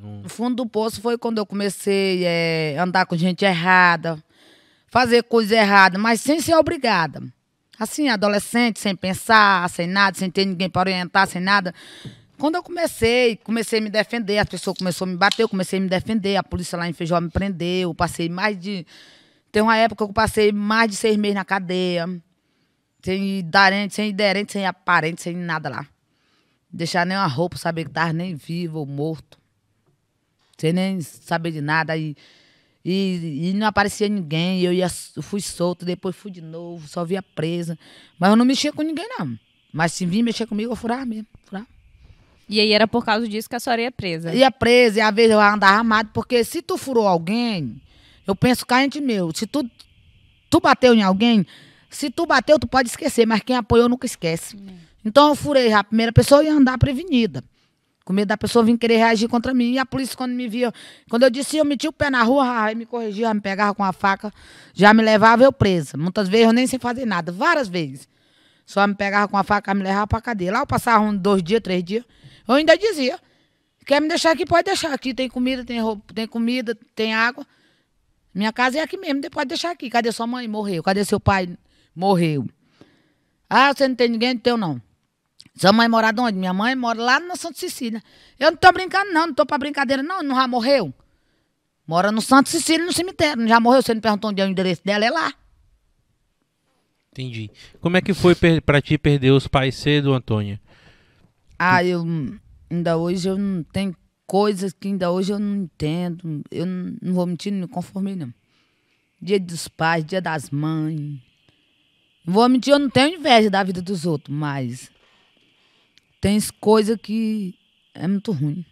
Não... O fundo do poço foi quando eu comecei a é, andar com gente errada, fazer coisa errada, mas sem ser obrigada. Assim, adolescente, sem pensar, sem nada, sem ter ninguém para orientar, sem nada. Quando eu comecei, comecei a me defender, as pessoas começaram a me bater, eu comecei a me defender, a polícia lá em Feijó me prendeu, eu passei mais de... Tem uma época que eu passei mais de seis meses na cadeia, sem darente, sem iderente, sem aparente, sem nada lá. Deixar nem uma roupa, saber que estava nem vivo ou morto sem nem saber de nada. E, e, e não aparecia ninguém. Eu ia, fui solto, depois fui de novo, só via presa. Mas eu não mexia com ninguém, não. Mas se vir mexer comigo, eu furava mesmo. Furava. E aí era por causa disso que a senhora ia presa? Ia presa, e às vezes eu andava armado, porque se tu furou alguém, eu penso carente meu. Se tu, tu bateu em alguém, se tu bateu, tu pode esquecer, mas quem apoiou nunca esquece. Hum. Então eu furei a primeira pessoa e andar prevenida. Com medo da pessoa vir querer reagir contra mim. E a polícia, quando me via, quando eu disse, eu meti o pé na rua, aí me corrigia, me pegava com a faca, já me levava eu presa. Muitas vezes eu nem sem fazer nada, várias vezes. Só me pegava com a faca, me levava pra cadeia. Lá eu passava um, dois dias, três dias. Eu ainda dizia, quer me deixar aqui, pode deixar aqui. Tem comida, tem roupa, tem comida, tem água. Minha casa é aqui mesmo, pode deixar aqui. Cadê sua mãe? Morreu. Cadê seu pai? Morreu. Ah, você não tem ninguém? Não tem, não. Sua mãe mora de onde? Minha mãe mora lá na Santa Cecília. Eu não tô brincando, não, não tô pra brincadeira, não, não já morreu. Mora no Santa Cecília, no cemitério. Não já morreu, você não perguntou onde é o endereço dela, é lá. Entendi. Como é que foi pra ti perder os pais cedo, Antônia? Ah, eu. Ainda hoje eu não tenho coisas que ainda hoje eu não entendo. Eu não, não vou mentir, não me conformei, não. Dia dos pais, dia das mães. Não vou mentir, eu não tenho inveja da vida dos outros, mas Tens coisa que é muito ruim.